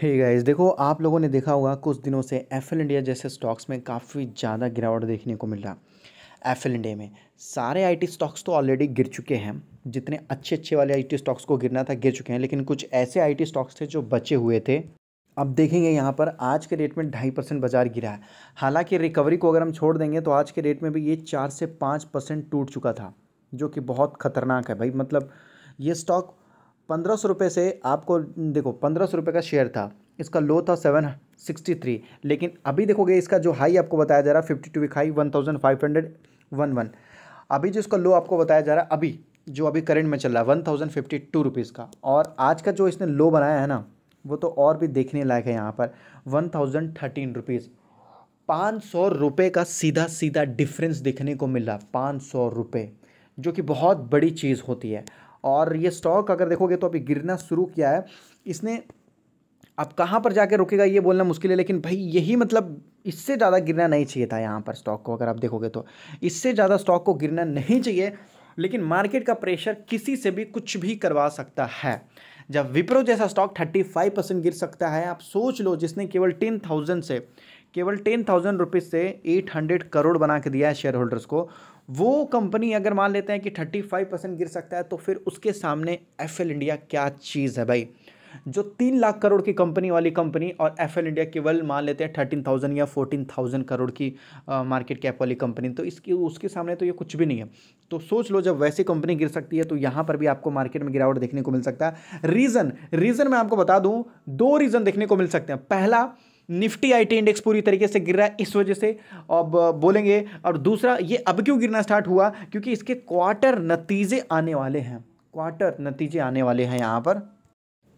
हे hey guys देखो आप लोगों ने देखा होगा कुछ दिनों से एफएल इंडिया जैसे स्टॉक्स में काफ़ी ज़्यादा गिरावट देखने को मिल रहा एफएल इंडिया में सारे आईटी स्टॉक्स तो ऑलरेडी गिर चुके हैं जितने अच्छे अच्छे वाले आईटी स्टॉक्स को गिरना था गिर चुके हैं लेकिन कुछ ऐसे आईटी स्टॉक्स थे जो बचे हुए थे अब देखेंगे यहाँ पर आज के डेट में ढाई परसेंट बाजार गिरा है हालांकि रिकवरी को अगर हम छोड़ देंगे तो आज के डेट में भी ये चार से पाँच परसेंट टूट चुका था जो कि बहुत खतरनाक है भाई मतलब ये स्टॉक पंद्रह सौ रुपये से आपको देखो पंद्रह सौ रुपये का शेयर था इसका लो था सेवन सिक्सटी थ्री लेकिन अभी देखोगे इसका जो हाई आपको बताया जा रहा है fifty two week high one thousand five hundred one one अभी जो इसका लो आपको बताया जा रहा है अभी जो अभी करेंट में चल रहा है one thousand fifty two rupees का और आज का जो इसने लो बनाया है ना वो तो और भी देखने लायक है यहाँ पर वन थाउजेंड थर्टीन रुपीज़ पाँच सौ रुपये का सीधा सीधा डिफरेंस देखने को मिला पाँच सौ रुपये जो कि बहुत बड़ी चीज़ होती है और ये स्टॉक अगर देखोगे तो अभी गिरना शुरू किया है इसने अब कहाँ पर जाकर रुकेगा ये बोलना मुश्किल है लेकिन भाई यही मतलब इससे ज़्यादा गिरना नहीं चाहिए था यहाँ पर स्टॉक को अगर आप देखोगे तो इससे ज़्यादा स्टॉक को गिरना नहीं चाहिए लेकिन मार्केट का प्रेशर किसी से भी कुछ भी करवा सकता है जब विप्रो जैसा स्टॉक थर्टी फाइव परसेंट गिर सकता है आप सोच लो जिसने केवल टेन थाउजेंड से केवल टेन थाउजेंड रुपीज़ से एट हंड्रेड करोड़ बना के दिया है शेयर होल्डर्स को वो कंपनी अगर मान लेते हैं कि थर्टी फाइव परसेंट गिर सकता है तो फिर उसके सामने एफ एल इंडिया क्या चीज़ है भाई जो तीन लाख करोड़ की कंपनी वाली कंपनी और एफ एल इंडिया केवल मान लेते हैं थर्टीन थाउजेंड या फोर्टीन थाउजेंड करोड़ की मार्केट कैप वाली कंपनी तो इसकी उसके सामने तो ये कुछ भी नहीं है तो सोच लो जब वैसी कंपनी गिर सकती है तो यहाँ पर भी आपको मार्केट में गिरावट देखने को मिल सकता है रीज़न रीज़न मैं आपको बता दूँ दो रीज़न देखने को मिल सकते हैं पहला निफ्टी आईटी इंडेक्स पूरी तरीके से गिर रहा है इस वजह से अब बोलेंगे और दूसरा ये अब क्यों गिरना स्टार्ट हुआ क्योंकि इसके क्वार्टर नतीजे आने वाले हैं क्वार्टर नतीजे आने वाले हैं यहाँ पर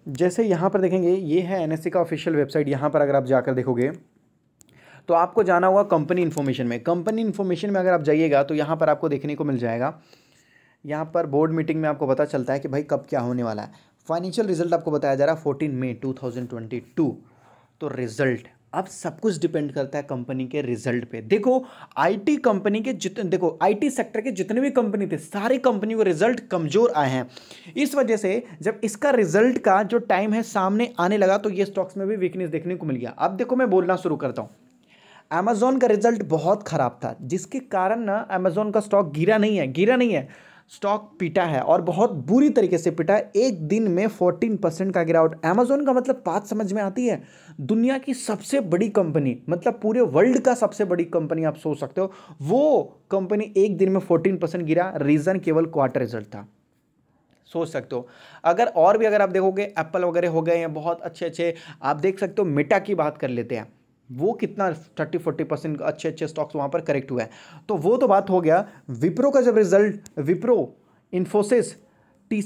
जैसे यहाँ पर देखेंगे ये है एन e का ऑफिशियल वेबसाइट यहाँ पर अगर आप जाकर देखोगे तो आपको जाना होगा कंपनी इन्फॉर्मेशन में कंपनी इन्फॉर्मेशन में अगर आप जाइएगा तो यहाँ पर आपको देखने को मिल जाएगा यहाँ पर बोर्ड मीटिंग में आपको पता चलता है कि भाई कब क्या होने वाला है फाइनेंशियल रिजल्ट आपको बताया जा रहा है fourteen May two thousand twenty two तो रिजल्ट अब सब कुछ डिपेंड करता है कंपनी के रिजल्ट पे देखो आईटी कंपनी के जितने देखो आईटी सेक्टर के जितने भी कंपनी थे सारी कंपनी को रिजल्ट कमज़ोर आए हैं इस वजह से जब इसका रिजल्ट का जो टाइम है सामने आने लगा तो ये स्टॉक्स में भी वीकनेस देखने को मिल गया अब देखो मैं बोलना शुरू करता हूँ अमेजोन का रिजल्ट बहुत ख़राब था जिसके कारण ना अमेजोन का स्टॉक गिरा नहीं है गिरा नहीं है स्टॉक पिटा है और बहुत बुरी तरीके से पिटा है एक दिन में 14 परसेंट का गिरावट अमेजोन का मतलब बात समझ में आती है दुनिया की सबसे बड़ी कंपनी मतलब पूरे वर्ल्ड का सबसे बड़ी कंपनी आप सोच सकते हो वो कंपनी एक दिन में 14 परसेंट गिरा रीज़न केवल क्वार्टर रिजल्ट था सोच सकते हो अगर और भी अगर आप देखोगे एप्पल वगैरह हो गए हैं बहुत अच्छे अच्छे आप देख सकते हो मेटा की बात कर लेते हैं वो कितना थर्टी फोर्टी परसेंट अच्छे अच्छे स्टॉक्स वहाँ पर करेक्ट हुए हैं तो वो तो बात हो गया विप्रो का जब result Wipro Infosys T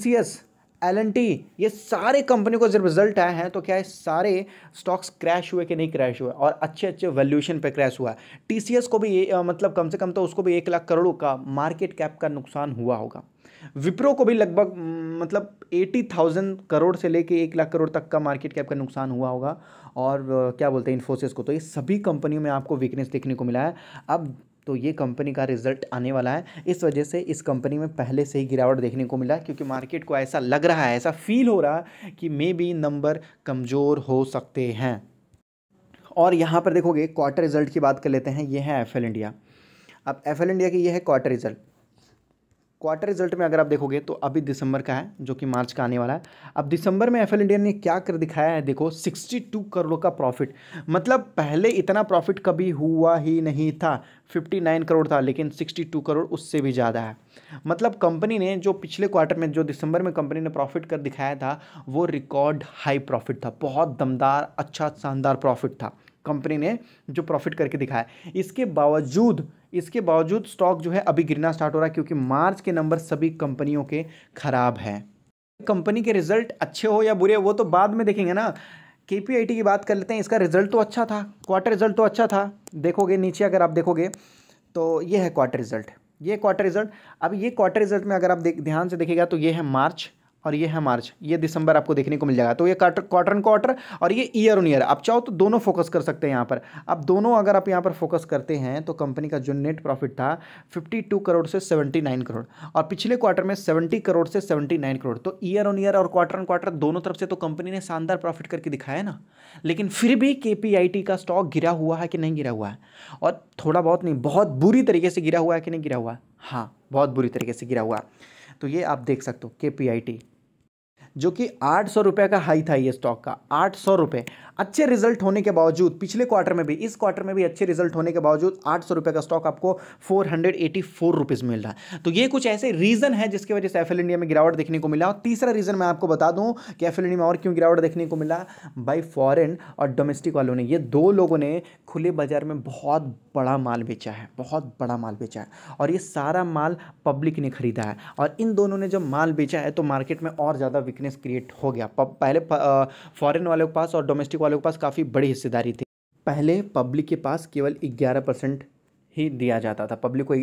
L T ये सारे कंपनी को जब रिजल्ट आए हैं तो क्या है सारे स्टॉक्स क्रैश हुए कि नहीं क्रैश हुए और अच्छे अच्छे वैल्यूशन पे क्रैश हुआ है टी को भी ए, मतलब कम से कम तो उसको भी एक लाख करोड़ का मार्केट कैप का नुकसान हुआ होगा विप्रो को भी लगभग मतलब एटी थाउजेंड करोड़ से लेके एक लाख करोड़ तक का मार्केट कैप का नुकसान हुआ होगा और क्या बोलते हैं इन्फोसिस को तो ये सभी कंपनियों में आपको वीकनेस देखने को मिला है अब तो ये कंपनी का रिजल्ट आने वाला है इस वजह से इस कंपनी में पहले से ही गिरावट देखने को मिला क्योंकि मार्केट को ऐसा लग रहा है ऐसा फील हो रहा है कि मे बी नंबर कमज़ोर हो सकते हैं और यहाँ पर देखोगे क्वार्टर रिजल्ट की बात कर लेते हैं ये है एफ इंडिया अब एफ इंडिया की ये है क्वार्टर रिजल्ट क्वार्टर रिजल्ट में अगर आप देखोगे तो अभी दिसंबर का है जो कि मार्च का आने वाला है अब दिसंबर में एफ इंडिया ने क्या कर दिखाया है देखो 62 करोड़ का प्रॉफिट मतलब पहले इतना प्रॉफिट कभी हुआ ही नहीं था 59 करोड़ था लेकिन 62 करोड़ उससे भी ज़्यादा है मतलब कंपनी ने जो पिछले क्वार्टर में जो दिसंबर में कंपनी ने प्रॉफिट कर दिखाया था वो रिकॉर्ड हाई प्रॉफिट था बहुत दमदार अच्छा शानदार प्रॉफिट था कंपनी ने जो प्रॉफिट करके दिखाया इसके बावजूद इसके बावजूद स्टॉक जो है अभी गिरना स्टार्ट हो रहा है क्योंकि मार्च के नंबर सभी कंपनियों के खराब हैं कंपनी के रिजल्ट अच्छे हो या बुरे वो तो बाद में देखेंगे ना के की बात कर लेते हैं इसका रिजल्ट तो अच्छा था क्वार्टर रिजल्ट तो अच्छा था देखोगे नीचे अगर आप देखोगे तो ये है क्वार्टर रिजल्ट ये क्वार्टर रिजल्ट अब ये क्वार्टर रिजल्ट में अगर आप ध्यान से देखेगा तो ये है मार्च और ये है मार्च ये दिसंबर आपको देखने को मिल जाएगा तो ये क्वार्टर क्वार्टर और ये ईयर ऑन ईयर आप चाहो तो दोनों फोकस कर सकते हैं यहाँ पर अब दोनों अगर आप यहाँ पर फोकस करते हैं तो कंपनी का जो नेट प्रॉफिट था 52 करोड़ से 79 करोड़ और पिछले क्वार्टर में 70 करोड़ से 79 करोड़ तो ईयर ऑन ईयर और क्वार्टर ऑन क्वार्टर दोनों तरफ से तो कंपनी ने शानदार प्रॉफिट करके दिखाया ना लेकिन फिर भी के का स्टॉक गिरा हुआ है कि नहीं गिरा हुआ है और थोड़ा बहुत नहीं बहुत बुरी तरीके से गिरा हुआ है कि नहीं गिरा हुआ है हाँ बहुत बुरी तरीके से गिरा हुआ है तो ये आप देख सकते हो के जो कि आठ सौ रुपये का हाई था ये स्टॉक का आठ सौ रुपये अच्छे रिजल्ट होने के बावजूद पिछले क्वार्टर में भी इस क्वार्टर में भी अच्छे रिजल्ट होने के बावजूद आठ सौ रुपये का स्टॉक आपको four hundred eighty four rupees मिल रहा है तो ये कुछ ऐसे रीज़न है जिसकी वजह से एफ इंडिया में गिरावट देखने को मिला और तीसरा रीज़न मैं आपको बता दूँ कि एफ इंडिया में और क्यों गिरावट देखने को मिला बाई फॉरन और डोमेस्टिक वालों ने ये दो लोगों ने खुले बाज़ार में बहुत बड़ा माल बेचा है बहुत बड़ा माल बेचा है और ये सारा माल पब्लिक ने खरीदा है और इन दोनों ने जब माल बेचा है तो मार्केट में और ज़्यादा विकने वीकनेस क्रिएट हो गया पहले फॉरेन वालों के पास और डोमेस्टिक वालों के पास काफ़ी बड़ी हिस्सेदारी थी पहले पब्लिक के पास केवल ग्यारह परसेंट ही दिया जाता था पब्लिक को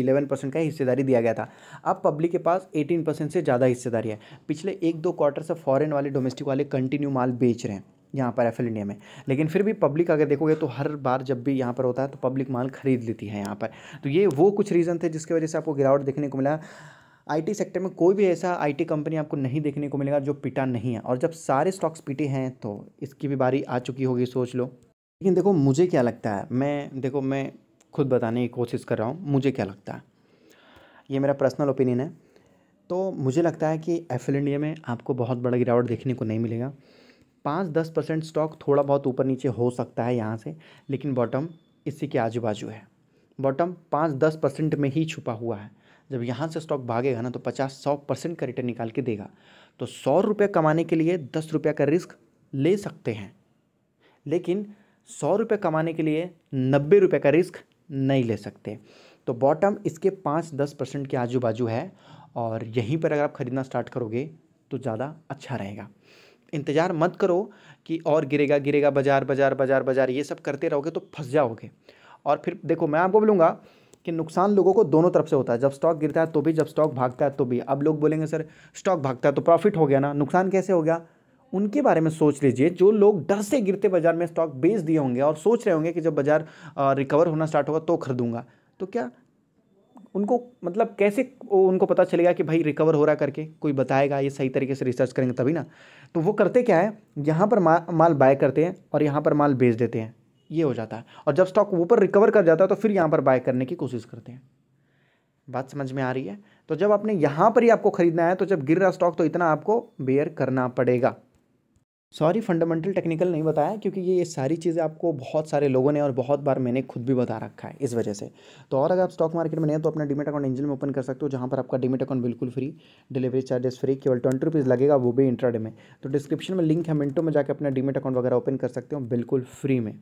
इलेवन परसेंट का हिस्सेदारी दिया गया था अब पब्लिक के पास एटीन परसेंट से ज़्यादा हिस्सेदारी है पिछले एक दो क्वार्टर से फॉरेन वाले डोमेस्टिक वाले कंटिन्यू माल बेच रहे हैं यहाँ पर एफ इंडिया में लेकिन फिर भी पब्लिक अगर देखोगे तो हर बार जब भी यहाँ पर होता है तो पब्लिक माल खरीद लेती है यहाँ पर तो ये वो कुछ रीज़न थे जिसकी वजह से आपको गिरावट देखने को मिला आईटी सेक्टर में कोई भी ऐसा आईटी कंपनी आपको नहीं देखने को मिलेगा जो पिटा नहीं है और जब सारे स्टॉक्स पिटे हैं तो इसकी भी बारी आ चुकी होगी सोच लो लेकिन देखो मुझे क्या लगता है मैं देखो मैं खुद बताने की कोशिश कर रहा हूँ मुझे क्या लगता है ये मेरा पर्सनल ओपिनियन है तो मुझे लगता है कि एफ इंडिया में आपको बहुत बड़ा गिरावट देखने को नहीं मिलेगा पाँच दस परसेंट स्टॉक थोड़ा बहुत ऊपर नीचे हो सकता है यहाँ से लेकिन बॉटम इसी के आजू बाजू है बॉटम पाँच दस परसेंट में ही छुपा हुआ है जब यहाँ से स्टॉक भागेगा ना तो पचास सौ परसेंट का रिटर्न निकाल के देगा तो सौ रुपये कमाने के लिए दस रुपये का रिस्क ले सकते हैं लेकिन सौ रुपये कमाने के लिए नब्बे रुपये का रिस्क नहीं ले सकते तो बॉटम इसके पाँच दस परसेंट के आजू बाजू है और यहीं पर अगर आप ख़रीदना स्टार्ट करोगे तो ज़्यादा अच्छा रहेगा इंतज़ार मत करो कि और गिरेगा गिरेगा बाज़ार बाज़ार बाज़ार बाज़ार ये सब करते रहोगे तो फंस जाओगे और फिर देखो मैं आपको बोलूँगा कि नुकसान लोगों को दोनों तरफ से होता है जब स्टॉक गिरता है तो भी जब स्टॉक भागता है तो भी अब लोग बोलेंगे सर स्टॉक भागता है तो प्रॉफिट हो गया ना नुकसान कैसे हो गया उनके बारे में सोच लीजिए जो लोग डर से गिरते बाजार में स्टॉक बेच दिए होंगे और सोच रहे होंगे कि जब बाजार रिकवर होना स्टार्ट होगा तो खरीदूंगा तो क्या उनको मतलब कैसे उनको पता चलेगा कि भाई रिकवर हो रहा करके कोई बताएगा ये सही तरीके से रिसर्च करेंगे तभी ना तो वो करते क्या है यहाँ पर माल बाय करते हैं और यहाँ पर माल बेच देते हैं ये हो जाता है और जब स्टॉक ऊपर रिकवर कर जाता है तो फिर यहाँ पर बाय करने की कोशिश करते हैं बात समझ में आ रही है तो जब आपने यहाँ पर ही आपको खरीदना है तो जब गिर रहा स्टॉक तो इतना आपको बेयर करना पड़ेगा सॉरी फंडामेंटल टेक्निकल नहीं बताया क्योंकि ये सारी चीज़ें आपको बहुत सारे लोगों ने और बहुत बार मैंने खुद भी बता रखा है इस वजह से तो और अगर आप स्टॉक मार्केट में नहीं तो अपना डिमेट अकाउंट इंजन में ओपन कर सकते हो जहाँ पर आपका डिमेट अकाउंट बिल्कुल फ्री डिलीवरी चार्जेस फ्री केवल ट्वेंटी रुपीज़ लगेगा वो भी इंट्राडे में तो डिस्क्रिप्शन में लिंक है मिनटों में जाकर अपना डिमेट अकाउंट वगैरह ओपन कर सकते हो बिल्कुल फ्री में